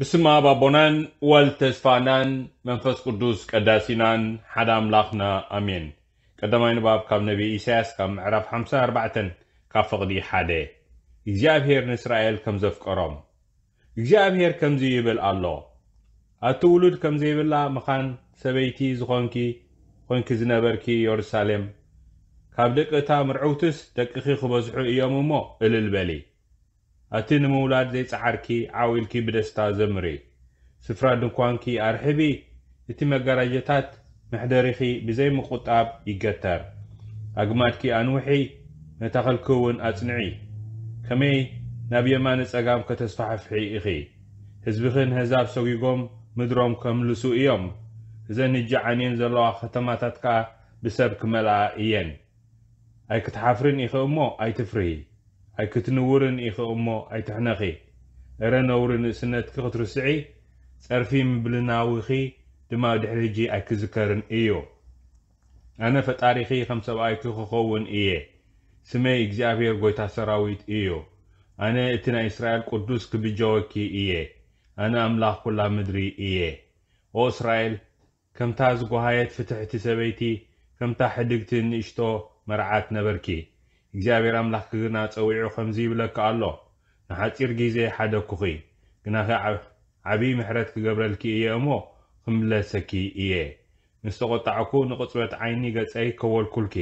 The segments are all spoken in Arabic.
بسم الله بابونان والتسفانان منفس قدوس قداسينان حدا ملاخنا امين قدماين باب كاب نبي إيساس كام عرف حمسة أربعة كافق دي حادة إجابير نسرائيل كم زفقرم إجابير كم زيبل الله أتولد كم زيبل الله مخان سبيتي زخونكي خونكي زنبركي يورساليم كاب دك اتا مرعوتس دك اخي خبزحو ايام امو إلي ኣቲ ንምውላድ ዘይፀዓርኪ ዓዊልኪ ብደስታ ዘምሪ ስፍራ ድንኳንኪ ኣርሕቢ እቲ መጋራጀታት መሕደሪኺ ብዘይምቁጣብ ይገተር ኣግማድኪ ኣንውሒ ነታኸልኪ እውን ኣጽንዒ ከመይ ናብ የማነ ጸጋም ከተስፋሕፍሒ ኢኺ ህዝብኽን ህዛብ ሰጊጎም ምድሮም ከምልሱ እዮም እዘን እጂ ዓንየን ዘለዋ ከተማታት ከዓ ብሰብ ክመልኣ እየን ኣይክትሓፍርን ኢኺ እሞ ኣይትፍርሂ أي كتنورن إخ أمو أي تحنقي أرى نورن سنة كغتر سعي سارفي مبلناوخي دما دحرجي أي كذكرن إيو أنا فتاريخي خمسة وآي كخوون إيه سمي إجزابير قويتا سراويت إيو أنا إتنا إسرائيل قدوس كبجوكي إيه أنا أملاح كل مدري إيه أو إسرائيل كم تازقو هايت فتحتي سبيتي كم تحدقتن إشتو مرعات نبركي እግዚኣብሔር ኣምላኽ ግና ፀዊዑ ከምዚ ይብለካ ኣሎ ንሓፂር ግዜ ሓደ ኩኺ ግናኸ ዓብዪ ምሕረት ክገብረልኪ እየ እሞ ክምለሰኪ እየ ምስ ተቆጣዕኩ ንቕፅበት ዓይኒ ገፀይ ከወልኩልኪ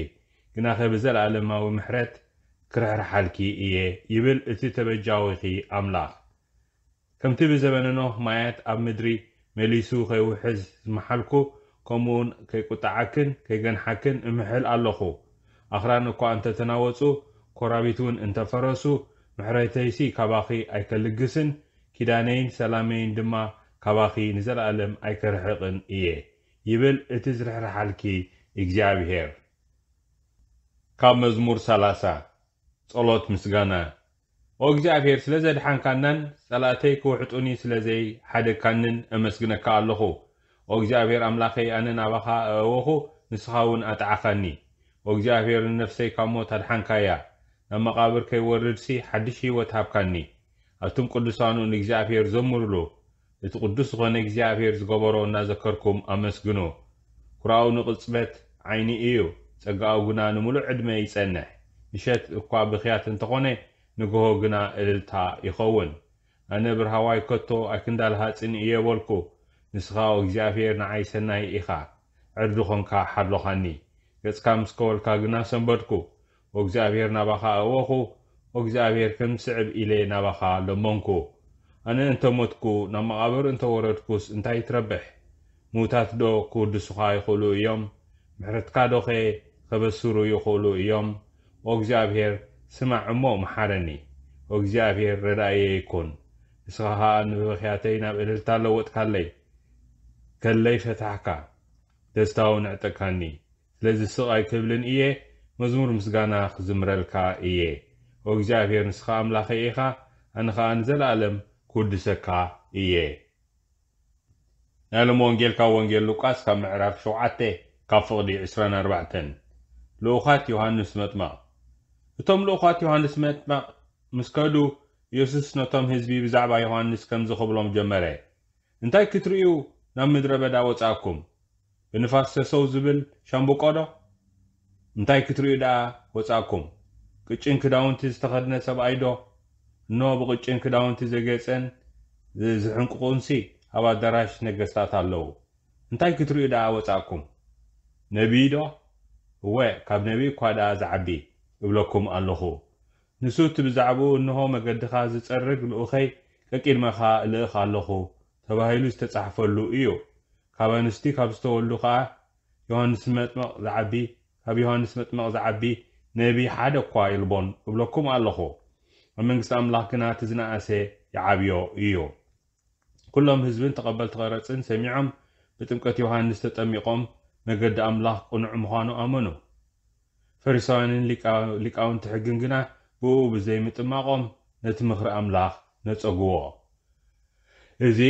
ግናኸ ብዘለኣለማዊ ምሕረት ክርሕርሓልኪ እየ ይብል እቲ ተበጃዊኺ ኣምላኽ ከምቲ ብዘበነ ኖህ ማያት ኣብ ምድሪ መሊሱ ከይውሕዝ ዝመሓልኩ ከምኡውን ከይቁጣዓክን ከይገንሓክን እምሕል ኣለኹ ኣኽራን እኳ እንተተናወፁ ኮራቢት እውን እንተፈረሱ ምሕረተይሲ ካባኺ ኣይከልግስን ኪዳነይን ሰላመይን ድማ ካባኺ ንዘለኣለም ኣይከርሕቕን እየ ይብል እቲ ዝርሕርሓልኪ እግዚኣብሄር ካብ መዝሙር 30 ጸሎት ምስጋና ኦ እግዚኣብሔር ስለ ዘድሓንካናን ጸላእተይ ክውሕጡኒ ስለ ዘይሓደካንን እመስግነካ ኣለኹ ኦ እግዚኣብሔር ኣምላኸይ ኣነ ናባኻ ኣእወኹ ንስኻ እውን ኣጠዓኸኒ ወእግዚኣብሔር ነፍሰይ ካብ ሞት ኣድሓንካያ ናብ መቓብር ከይወርድሲ ሓድሽ ህይወት ሃብካኒ ኣብቶም ቅዱሳኑ ንእግዚኣብሔር ዘምርሉ እቲ ቅዱስ ዝኾነ እግዚኣብሔር ዝገበሮ እናዘከርኩም ኣመስግኖ ኩራኡ ንቕፅበት ዓይኒ እዩ ጸጋኡ ግና ንምሉእ ዕድመ ይጸንሕ ንሸት እኳ ብኽያት እንተኾነ ንግሆ ግና እልልታ ይኸውን ኣነ ብርሃዋይ ከቶ ኣይክንዳልሃፅን እየ በልኩ ንስኻ እግዚኣብሔር ንዓይ ሰናይ ኢኻ ዕርዲ ኾንካ ሓድሎኻኒ ገጽካ ምስ ከወልካ ግና ሰንበድኩ ወእግዚኣብሔር ናባኻ እወኹ ወእግዚኣብሔር ከም ስዕብ ኢለ ናባኻ ለመንኩ ኣነ እንተሞትኩ ናብ መቓብር እንተወረድኩስ እንታይ ትረብሕ ምዉታት ዶ ክውድሱኻ ይኽእሉ እዮም ምሕረትካ ዶኸ ከበስሩ ይኽእሉ እዮም ወእግዚኣብሔር ስማዕ እሞ መሓረኒ ወእግዚኣብሔር ረዳእየ ይኩን ንስኻ ኸዓ ንብኽያተይ ናብ እልልታ ለወጥካለይ ከለይ ፈታሕካ ደስታዊ ንዕጠካኒ ስለዚ ስቓይ ክብልን እየ መዝሙር ምስጋና ክዝምረልካ እየ ኦ እግዚኣብሔር ንስኻ ኣምላኸ ኢኻ ኣነ ኸዓ ንዘለኣለም ክውድሰካ እየ ናሎም ወንጌል ካብ ወንጌል ሉቃስ ካብ ምዕራፍ 7 ካብ ፍቕዲ 24 ልኡኻት ዮሃንስ መጥማቕ እቶም ልኡኻት ዮሃንስ መጥማቕ ምስ ከዱ ኢየሱስ ነቶም ህዝቢ ብዛዕባ ዮሃንስ ከም ዝኽብሎም ጀመረ እንታይ ክትርእዩ ናብ ምድረ በዳ ወፃእኩም ብንፋስ ተሰው ዝብል ሻምበቆ ዶ እንታይ ክትርዩ ደኣ ወፃእኩም ቅጭን ክዳውንቲ ዝተኸድነ ሰብኣይ ዶ እኖ ብቅጭን ክዳውንቲ ዘገፀን ዝሕንቅቁንሲ ኣብ ኣዳራሽ ነገስታት ኣለዉ እንታይ ክትርዩ ደኣ ወፃእኩም ነቢይ ዶ እወ ካብ ነቢይ እኳ ደኣ ዝዓቢ እብለኩም ኣለኹ ንሱ እቲ ብዛዕባኡ እንሆ መገድኻ ዝፀርግ ልኡኸይ ቀቂድመኻ ልእኽ ኣለኹ ተባሂሉ ዝተጻሕፈሉ እዩ ካብ ኣንስቲ ካብ ዝተወሉ ከዓ ዮሃንስ መጥመቕ ዝዓቢ ካብ ዮሃንስ መጥመቕ ዝዓቢ ነቢይ ሓደ እኳ ይልቦን እብለኩም ኣለኹ ኣብ መንግስቲ ኣምላኽ ግና እቲ ዝነኣሰ ይዓብዮ እዩ ኩሎም ህዝብን ተቐበልቲ ቐረፅን ሰሚዖም ብጥምቀት ዮሃንስ ተጠሚቖም መገዲ ኣምላኽ ቁኑዕ ምዃኑ ኣመኑ ፈሪሳውያንን ሊቃውንቲ ሕግን ግና ብኡ ብዘይምጥማቖም ነቲ ምኽሪ ኣምላኽ ነጸግዎ እዚ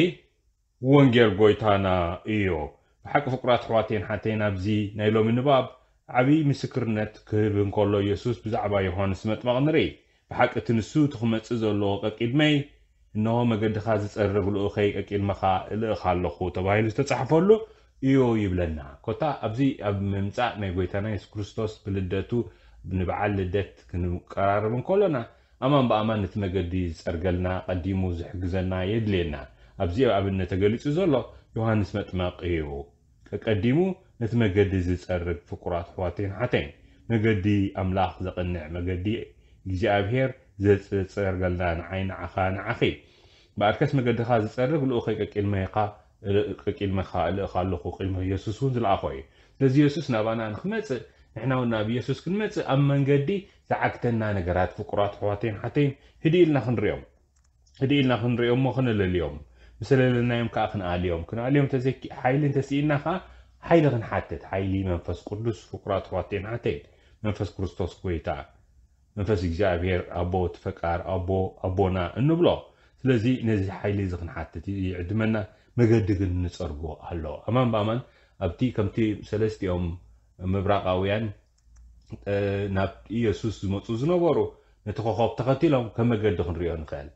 ونجر بويتانا إيو بحق فقرات حواتين حتينا بزي نايلو من نباب عبي مسكرنت كهبن كولو يسوس بزعبا يوهانس متمغنري بحق تنسو تخمت ازولو قاكيد مي إنه مقد خازيس أرغو الأخي أكيد مخا الأخا اللخو تباهي لستتحفولو إيو يبلنا كوتا أبزي أب ممتع نايقويتانا يسو كريستوس بلدتو بنبعال لدت كنقرار من كولونا أمان بأمان نتمقديز أرغلنا قديمو زحقزنا يدلينا ابزي ابن تجلسو زولو يوهانس متماق ايو كقديمو نتمجدي زي صرب فقرات حواتين حتين مجدي املاح زقنع مجدي جزي ابهير زي صرب قلدان عين عخان عخي باركس مجدي خاز صرب الاخي ككلمة يقا ككلمة خال خالق وكلمة يسوسون زي الاخوي لذي يسوس نابانا نخمس نحن والنبي يسوس كلمس اما نجدي زعكتنا نقرات فقرات حواتين حتين هدي لنا خنريوم هدي لنا خنريوم وخنل اليوم, هديلنا خن اليوم. ንስለለናዮም ከዓ ክንኣልዮም ክንኣልዮም ተዘኪ ሓይሊ እንተስኢልና ከዓ ሓይሊ ክንሓትት ሓይሊ መንፈስ ቅዱስ ፍቁራት ኣሕዋተይን ሓተይን መንፈስ ክርስቶስ ጎይታ መንፈስ እግዚኣብሔር ኣቦ ትፈቃር ኣቦ ኣቦና እንብሎ ስለዚ ነዚ ሓይሊ እዚ ክንሓትት ይዕድመና መገዲ ግን ንፀርጎ ኣሎ ኣማን ብኣማን ኣብቲ ከምቲ ሰለስቲኦም ምብራቃውያን ናብ ኢየሱስ ዝመፁ ዝነበሩ ነቲ ኮኸብ ተኸቲሎም ከም መገዲ ክንሪኦ ንኽእል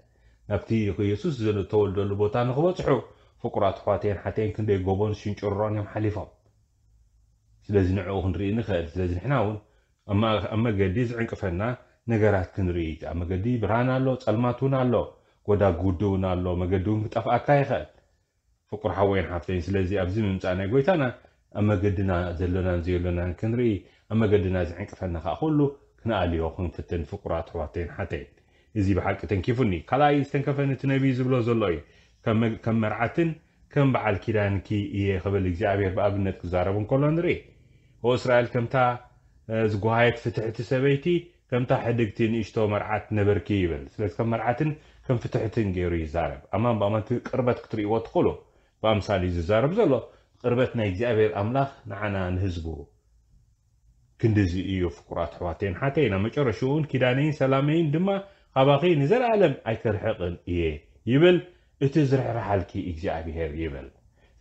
ናብቲ ኢየሱስ ዝተወልደሉ ቦታ ንክበፅሑ ፍቁራት ኣሕዋትን ሓተይን ክንደይ ጎቦን ሽንጭሮን እዮም ሓሊፎም ስለዚ ንዕኡ ክንርኢ ንክእል ስለዚ ንሕና እውን ኣብ መገዲ ዝዕንቅፈና ነገራት ክንርኢ ኣብ መገዲ ብርሃን ኣሎ ፀልማት እውን ኣሎ ጎዳጉዲ እውን ኣሎ መገዲ እውን ክጠፍኣካ ይኽእል ፍቁር ሓወይን ሓፍተይን ስለዚ ኣብዚ ምምፃእ ናይ ጎይታና ኣብ መገድና ዘሎናን ዘየሎናን ክንርኢ ኣብ መገድና ዝዕንቅፈና ከዓ ኩሉ ክንኣልዮ ክንፍትን ፍቁራት ኣሕዋተይን ሓተይን زي بحالك تنكفني كلا يستنكفني تنبيز بلا زلاي كم كم مرعتن كم بعد كيران كي إيه قبل إجزاء بير بقى بنت كزاربون كلن ري هو إسرائيل كم تا زقاية فتحت سبيتي كم تا حدقتين إشتو مرعت نبر كيبل سلس كم مرعتن كم فتحتن غيري زارب أما بأما تقربت كتري واتقلو بأمثال إذا زارب زلو قربتنا إجزاء بير أملاخ نعنا نهزبو كندزي إيو فقرات حواتين حتى إنا مجرشون كيدانين سلامين دما خباقي نزل عالم اي حقن إيه يبل تزرع رحلك إجزاء بهير يبل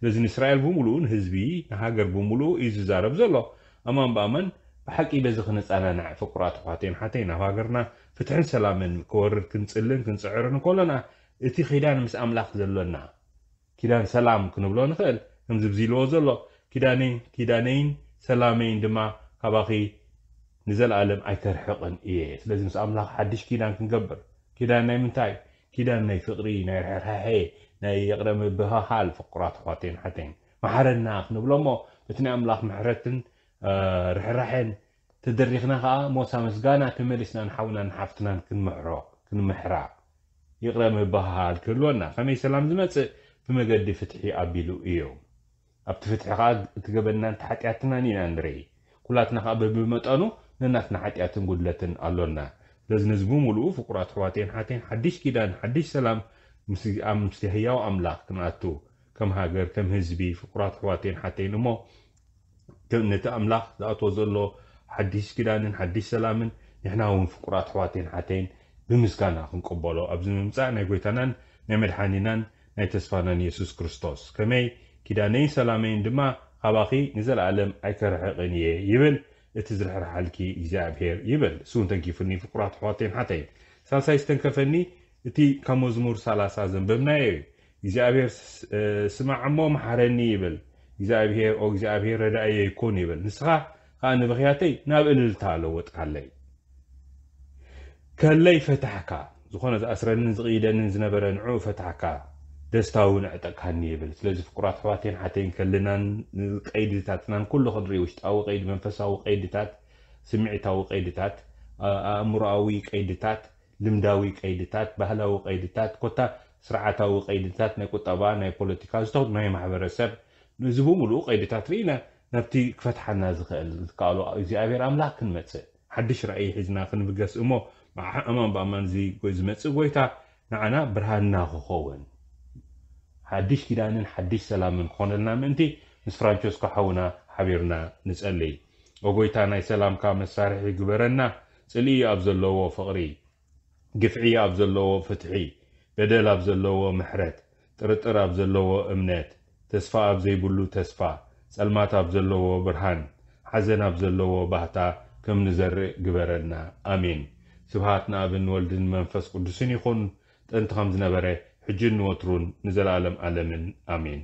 لازم إسرائيل بملو نهزبي نهاجر بملو إذا زارب زلو أمام بأمن بحكي بزخ نسألة نع فقرات وحاتين حاتين نهاجرنا فتحن سلام من كور كنسلن كنسعرن كلنا إتي خيدان مس أملاخ زلنا كيدان سلام كنبلو نخل هم زلو كيدانين كيدانين سلامين دما خباقي نزل عالم أكثر حقا إيه لازم سأملك حدش كيدان كنقبر كيدان ناي من تاي كيدان ناي فقري ناي رحر هاي ناي يقرم بها حال فقرات خواتين حتين محرن ناق نبلا ما بتنا أملك محرتن آه رحر رحن تدريخنا خا مو سامسقانا تمرسنا نحونا نحفتنا كن محرو كن محرا يقرم بها حال كلونا فمي سلام زمت في مجد فتحي أبيلو إيو أبتفتح قاد تقبلنا تحتياتنا نين أندري كلاتنا قبل بمتانو ነናትና ሓጢኣትን ጉድለትን ኣሎና ስለዚ ንህዝቡ ምሉኡ ፍቁራት ኣሕዋተይን ሓተይን ሓድሽ ኪዳን ሓድሽ ሰላም ኣብ ምስሊ ህያው ኣምላኽ ክንኣቱ ከም ሃገር ከም ህዝቢ ፍቁራት ኣሕዋተይን ሓተይን እሞ ነቲ ኣምላኽ ዝኣትዎ ዘሎ ሓድሽ ኪዳንን ሓድሽ ሰላምን ንሕና እውን ፍቁራት ኣሕዋተይን ሓተይን ብምስጋና ክንቅበሎ ኣብዚ ምምፃእ ናይ ጎይታናን ናይ መድሓኒናን ናይ ተስፋናን የሱስ ክርስቶስ ከመይ ኪዳነይን ሰላመይን ድማ ካባኺ ንዘለኣለም ኣይከርሕቕን እየ ይብል تزرح حالكي يجاب هير يبل سون تنكي فني فقرات حواتين حتى يب سالساي ስተንከፈኒ እቲ ካብ መዝሙር ሳላሳ ዘንበብናዮ እዩ እግዚኣብሔር ስማዕ እሞ መሓረኒ ይብል እግዚኣብሔር ኦ እግዚኣብሔር ረዳእየ ይኮን ይብል ንስኻ ከዓ ንብኽያተይ ናብ እልልታ ለወጥካለይ ከለይ ፈታሕካ ዝኾነ ዝኣስረንን ዝቕይደንን ዝነበረ ንዑ ፈታሕካ دستاون عتقهن يبل سلاز فقرات حواتين حتين كلنا قيد تاتنا كل خضري وش أو قيد منفسة أو قيد تات سمعت أو قيد تات أمرأوي قيد تات لمداوي قيد تات بهلا أو قيد تات كتا سرعته أو قيد تات نكو طبعا نكو بوليتيكا زدود نهي محبر السب نزبو ملو قيد تات رينا نبتي كفتح النازخ قالوا زي أبير أملاك المتس حدش رأي حزنا خنبقس أمو مع أمان بأمان زي قيز متس قويتا نعنا برهان ناخو خوين ሓድሽ ኪዳንን ሓድሽ ሰላምን ክኾነልና ምእንቲ ምስ ፍራንቾስ ካሓውና ሓቢርና ንጸልይ ኦጎይታ ናይ ሰላምካ መሳርሒ ግበረና ጽልኢ ኣብ ዘለዎ ፍቕሪ ግፍዒ ኣብ ዘለዎ ፍትሒ በደል ኣብ ዘለዎ ምሕረት ጥርጥር ኣብ ዘለዎ እምነት ተስፋ ኣብ ዘይብሉ ተስፋ ጸልማት ኣብ ዘለዎ ብርሃን ሓዘን ኣብ ዘለዎ ባህታ ከም ንዘርእ ግበረና ኣሜን ስብሃት ንኣብን ወልድን መንፈስ ቅዱስን ይኹን ጥንቲ ከም ዝነበረ ሕጅን ወትሩን ንዘላለም ዓለምን አሜን።